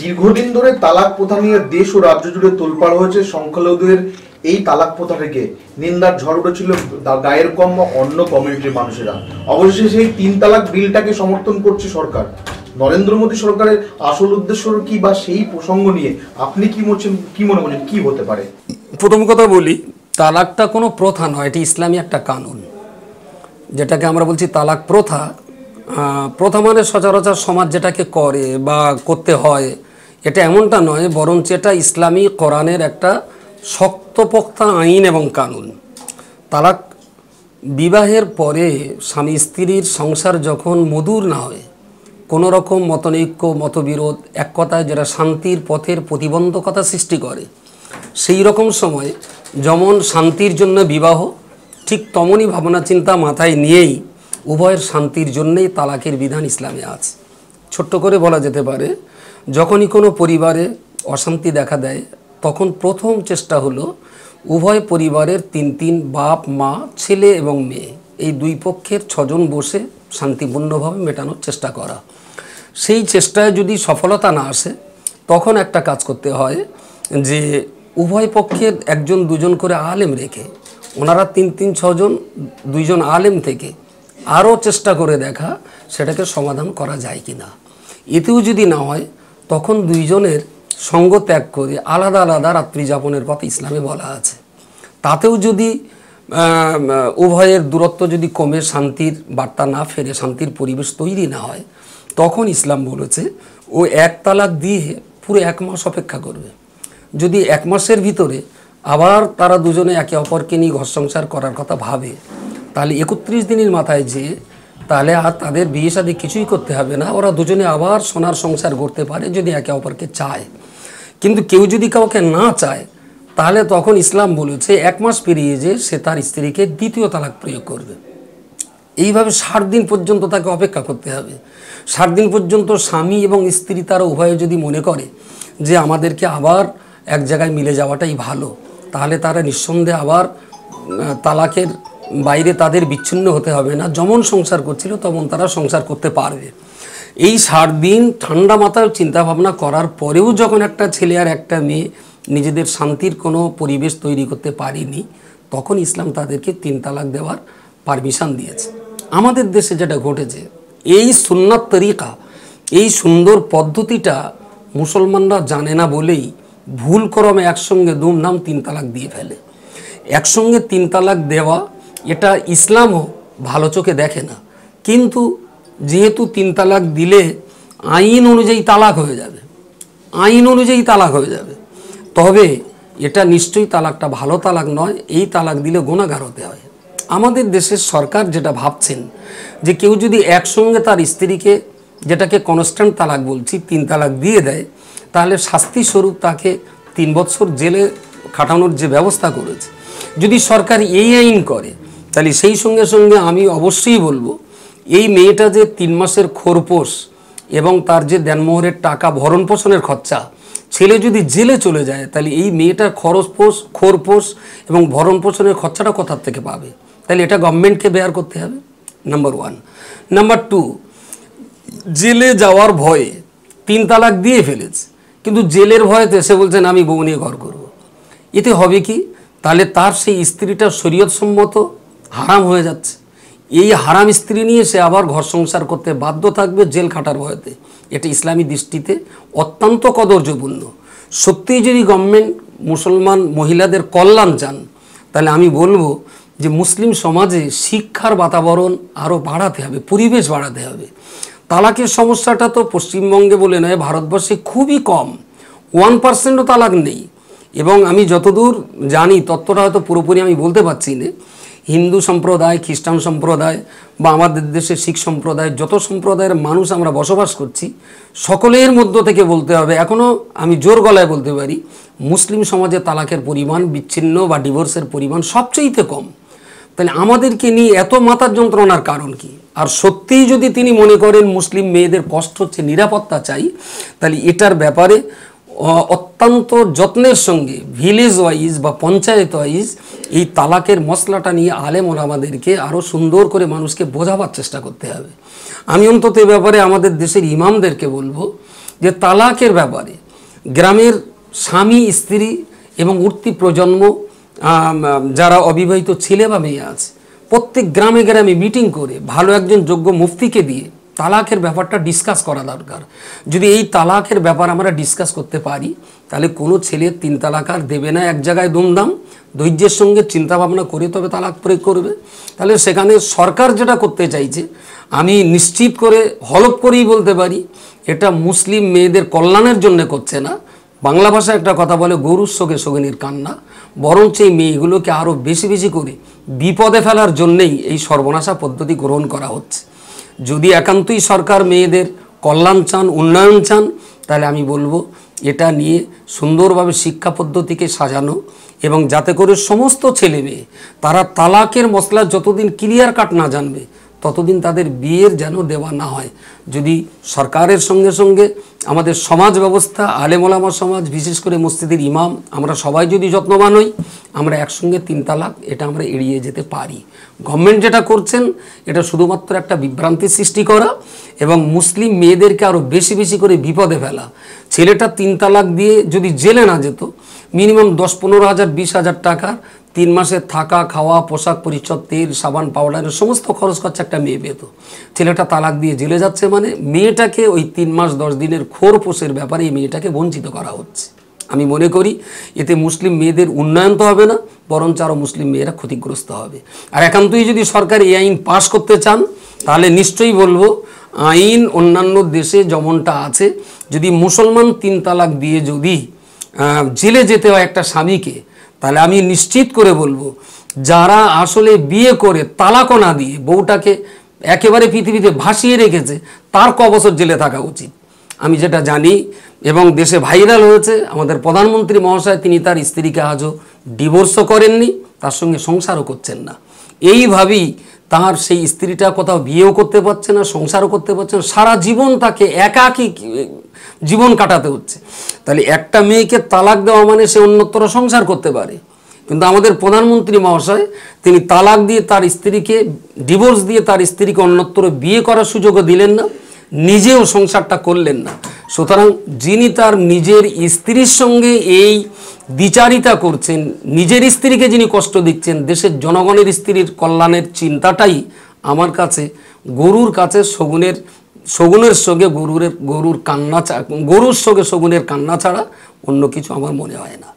দীর্ঘদিন ধরে তালাক প্রথা নিয়ে দেশ ও রাজ্য জুড়ে তোলপাড় হয়েছে সংখ্যালঘুদের এই তালাক প্রথা থেকে নিন্দার ঝড় উঠেছিল গায়ের কম অন্য কমিউনিটির মানুষেরা অবশেষে সেই তিন তালাক বিলটাকে সমর্থন করছে সরকার নরেন্দ্র মোদী সরকারের আসল উদ্দেশ্য কি বা সেই প্রসঙ্গ নিয়ে আপনি কি বলছেন কি মনে করছেন কি হতে পারে প্রথম কথা বলি তালাকটা কোনো প্রথা নয় এটি ইসলামী একটা কানুন যেটাকে আমরা বলছি তালাক প্রথা প্রথা মানে সচরাচর সমাজ যেটাকে করে বা করতে হয় এটা এমনটা নয় বরঞ্চ এটা ইসলামী কোরআনের একটা শক্তপোক্তা আইন এবং কানুন তালাক বিবাহের পরে স্বামী স্ত্রীর সংসার যখন মধুর না হয় কোনো রকম মতনৈক্য মতবিরোধ এক কথায় যারা শান্তির পথের প্রতিবন্ধকতা সৃষ্টি করে সেই রকম সময় যেমন শান্তির জন্য বিবাহ ঠিক তমনই ভাবনা চিন্তা মাথায় নিয়েই উভয়ের শান্তির জন্যেই তালাকের বিধান ইসলামে আছে ছোট্ট করে বলা যেতে পারে যখনই কোনো পরিবারে অশান্তি দেখা দেয় তখন প্রথম চেষ্টা হলো উভয় পরিবারের তিন তিন বাপ মা ছেলে এবং মেয়ে এই দুই পক্ষের ছজন বসে শান্তিপূর্ণভাবে মেটানোর চেষ্টা করা সেই চেষ্টায় যদি সফলতা না আসে তখন একটা কাজ করতে হয় যে উভয় পক্ষের একজন দুজন করে আলেম রেখে ওনারা তিন তিন ছজন দুইজন আলেম থেকে আরও চেষ্টা করে দেখা সেটাকে সমাধান করা যায় কি না এতেও যদি না হয় তখন দুইজনের সঙ্গ ত্যাগ করে আলাদা আলাদা রাত্রি যাপনের কথা ইসলামে বলা আছে তাতেও যদি উভয়ের দূরত্ব যদি কমে শান্তির বার্তা না ফেরে শান্তির পরিবেশ তৈরি না হয় তখন ইসলাম বলেছে ও এক তালাক দিয়ে পুরো এক মাস অপেক্ষা করবে যদি এক মাসের ভিতরে আবার তারা দুজনে একে অপরকে নিয়ে ঘর সংসার করার কথা ভাবে তাহলে একত্রিশ দিনের মাথায় যে তাহলে আর তাদের বিয়ে সাথে কিছুই করতে হবে না ওরা দুজনে আবার সোনার সংসার করতে পারে যদি একে অপরকে চায় কিন্তু কেউ যদি কাউকে না চায় তাহলে তখন ইসলাম বলেছে এক মাস পেরিয়ে যে সে তার স্ত্রীকে দ্বিতীয় তালাক প্রয়োগ করবে এইভাবে ষাট দিন পর্যন্ত তাকে অপেক্ষা করতে হবে ষাট দিন পর্যন্ত স্বামী এবং স্ত্রী তারা উভয়ে যদি মনে করে যে আমাদেরকে আবার এক জায়গায় মিলে যাওয়াটাই ভালো তাহলে তারা নিঃসন্দেহে আবার তালাকের বাইরে তাদের বিচ্ছিন্ন হতে হবে না যেমন সংসার করছিল তখন তারা সংসার করতে পারবে এই সাত দিন ঠান্ডা মাথায় চিন্তাভাবনা করার পরেও যখন একটা ছেলে আর একটা মেয়ে নিজেদের শান্তির কোনো পরিবেশ তৈরি করতে পারিনি তখন ইসলাম তাদেরকে তিন তালাক দেওয়ার পারমিশন দিয়েছে আমাদের দেশে যেটা ঘটেছে এই সুন্নাত তরিকা এই সুন্দর পদ্ধতিটা মুসলমানরা জানে না বলেই ভুল করমে একসঙ্গে দুমধাম তিন তালাক দিয়ে ফেলে একসঙ্গে তিন তালাক দেওয়া এটা ইসলামও ভালো চোখে দেখে না কিন্তু যেহেতু তিন তালাক দিলে আইন অনুযায়ী তালাক হয়ে যাবে আইন অনুযায়ী তালাক হয়ে যাবে তবে এটা নিশ্চয়ই তালাকটা ভালো তালাক নয় এই তালাক দিলে গোনাগার হতে হয় আমাদের দেশের সরকার যেটা ভাবছেন যে কেউ যদি একসঙ্গে তার স্ত্রীকে যেটাকে কনস্ট্যান্ট তালাক বলছি তিন তালাক দিয়ে দেয় তাহলে শাস্তি স্বরূপ তাকে তিন বছর জেলে খাটানোর যে ব্যবস্থা করেছে যদি সরকার এই আইন করে তাহলে সেই সঙ্গে সঙ্গে আমি অবশ্যই বলবো এই মেয়েটা যে তিন মাসের খোরপোষ এবং তার যে দেনমোহরের টাকা ভরণ পোষণের খরচা ছেলে যদি জেলে চলে যায় তাহলে এই মেয়েটার খরচপোষ খোরপোষ এবং ভরণ পোষণের খরচাটা কোথার থেকে পাবে তাহলে এটা গভর্নমেন্টকে বেয়ার করতে হবে নাম্বার ওয়ান নাম্বার টু জেলে যাওয়ার ভয়ে তিন তালাক দিয়ে ফেলেছে কিন্তু জেলের ভয়েতে সে বলছেন আমি বউ নিয়ে ঘর করব এতে হবে কি তাহলে তার সেই স্ত্রীটা শরীয়তসম্মত হারাম হয়ে যাচ্ছে এই হারাম স্ত্রী নিয়ে সে আবার ঘর সংসার করতে বাধ্য থাকবে জেল খাটার ভয়েতে এটা ইসলামী দৃষ্টিতে অত্যন্ত কদর্যপূর্ণ সত্যিই যদি গভর্নমেন্ট মুসলমান মহিলাদের কল্যাণ চান তাহলে আমি বলবো যে মুসলিম সমাজে শিক্ষার বাতাবরণ আরও বাড়াতে হবে পরিবেশ বাড়াতে হবে তালাকের সমস্যাটা তো পশ্চিমবঙ্গে বলে নয় ভারতবর্ষে খুবই কম ওয়ান পার্সেন্টও তালাক নেই এবং আমি যতদূর জানি তত্ত্বটা হয়তো পুরোপুরি আমি বলতে পারছি না হিন্দু সম্প্রদায় খ্রিস্টান সম্প্রদায় বা আমাদের দেশে শিখ সম্প্রদায় যত সম্প্রদায়ের মানুষ আমরা বসবাস করছি সকলের মধ্য থেকে বলতে হবে এখনও আমি জোর গলায় বলতে পারি মুসলিম সমাজে তালাকের পরিমাণ বিচ্ছিন্ন বা ডিভোর্সের পরিমাণ সবচেয়েতে কম তাহলে আমাদেরকে নিয়ে এত মাথার যন্ত্রণার কারণ কি আর সত্যিই যদি তিনি মনে করেন মুসলিম মেয়েদের কষ্ট হচ্ছে নিরাপত্তা চাই তাহলে এটার ব্যাপারে অত্যন্ত যত্নের সঙ্গে ভিলেজ ওয়াইজ বা পঞ্চায়েত ওয়াইজ এই তালাকের মশলাটা নিয়ে আলেম ওলামাদেরকে আরও সুন্দর করে মানুষকে বোঝাবার চেষ্টা করতে হবে আমি অন্তত এ ব্যাপারে আমাদের দেশের ইমামদেরকে বলবো যে তালাকের ব্যাপারে গ্রামের স্বামী স্ত্রী এবং উঠতি প্রজন্ম যারা অবিবাহিত ছেলে বা মেয়ে আছে প্রত্যেক গ্রামে গ্রামে মিটিং করে ভালো একজন যোগ্য মুফতিকে দিয়ে তালাকের ব্যাপারটা ডিসকাস করা দরকার যদি এই তালাকের ব্যাপার আমরা ডিসকাস করতে পারি তাহলে কোনো ছেলে তিন তালাক আর দেবে না এক জায়গায় দুমদাম ধৈর্যের সঙ্গে চিন্তাভাবনা করে তবে তালাক প্রয়োগ করবে তাহলে সেখানে সরকার যেটা করতে চাইছে আমি নিশ্চিত করে হলপ করেই বলতে পারি এটা মুসলিম মেয়েদের কল্যাণের জন্য করছে না বাংলা ভাষায় একটা কথা বলে গরুর শোকে শোকিনীর কান্না বরঞ্চ এই মেয়েগুলোকে আরও বেশি বেশি করে বিপদে ফেলার জন্যেই এই সর্বনাশা পদ্ধতি গ্রহণ করা হচ্ছে যদি একান্তই সরকার মেয়েদের কল্যাণ চান উন্নয়ন চান তাহলে আমি বলবো এটা নিয়ে সুন্দরভাবে শিক্ষা পদ্ধতিকে সাজানো এবং যাতে করে সমস্ত ছেলে মেয়ে তারা তালাকের মশলা যতদিন ক্লিয়ার কাট না জানবে ততদিন তাদের বিয়ের যেন দেওয়া না হয় যদি সরকারের সঙ্গে সঙ্গে আমাদের সমাজ ব্যবস্থা আলেমলামা সমাজ বিশেষ করে মসজিদের ইমাম আমরা সবাই যদি যত্নবান হই আমরা একসঙ্গে তিন তালাক এটা আমরা এড়িয়ে যেতে পারি গভর্নমেন্ট যেটা করছেন এটা শুধুমাত্র একটা বিভ্রান্তির সৃষ্টি করা এবং মুসলিম মেয়েদেরকে আরও বেশি বেশি করে বিপদে ফেলা ছেলেটা তিন তালাক দিয়ে যদি জেলে না যেত মিনিমাম দশ পনেরো হাজার বিশ হাজার টাকা তিন মাসে থাকা খাওয়া পোশাক পরিচ্ছদ তেল সাবান পাউডারের সমস্ত খরচ খরচা একটা মেয়ে পেত ছেলেটা তালাক দিয়ে জেলে যাচ্ছে মানে মেয়েটাকে ওই তিন মাস দশ দিনের খোর পোষের ব্যাপারে এই মেয়েটাকে বঞ্চিত করা হচ্ছে আমি মনে করি এতে মুসলিম মেয়েদের উন্নয়ন তো হবে না বরঞ্চ আরও মুসলিম মেয়েরা ক্ষতিগ্রস্ত হবে আর একান্তই যদি সরকার এই আইন পাশ করতে চান তাহলে নিশ্চয়ই বলবো আইন অন্যান্য দেশে যেমনটা আছে যদি মুসলমান তিন তালাক দিয়ে যদি জেলে যেতে হয় একটা স্বামীকে তাহলে আমি নিশ্চিত করে বলবো যারা আসলে বিয়ে করে তালাকও না দিয়ে বউটাকে একেবারে পৃথিবীতে ভাসিয়ে রেখেছে তার ক বছর জেলে থাকা উচিত আমি যেটা জানি এবং দেশে ভাইরাল হয়েছে আমাদের প্রধানমন্ত্রী মহাশয় তিনি তার স্ত্রীকে আজও ডিভোর্সও করেননি তার সঙ্গে সংসারও করছেন না এইভাবেই তার সেই স্ত্রীটা কোথাও বিয়েও করতে পারছে না সংসারও করতে পারছে না সারা জীবন তাকে একাকী জীবন কাটাতে হচ্ছে তাহলে একটা মেয়েকে তালাক দেওয়া মানে সে অন্যত্র সংসার করতে পারে কিন্তু আমাদের প্রধানমন্ত্রী মহাশয় তিনি তালাক দিয়ে তার স্ত্রীকে ডিভোর্স দিয়ে তার স্ত্রীকে অন্যত্র বিয়ে করার সুযোগও দিলেন না নিজেও সংসারটা করলেন না সুতরাং যিনি তার নিজের স্ত্রীর সঙ্গে এই দ্বিচারিতা করছেন নিজের স্ত্রীকে যিনি কষ্ট দিচ্ছেন দেশের জনগণের স্ত্রীর কল্যাণের চিন্তাটাই আমার কাছে গরুর কাছে শগুনের শগুনের সঙ্গে গরুরের গরুর কান্না গরুর সঙ্গে শগুনের কান্না ছাড়া অন্য কিছু আমার মনে হয় না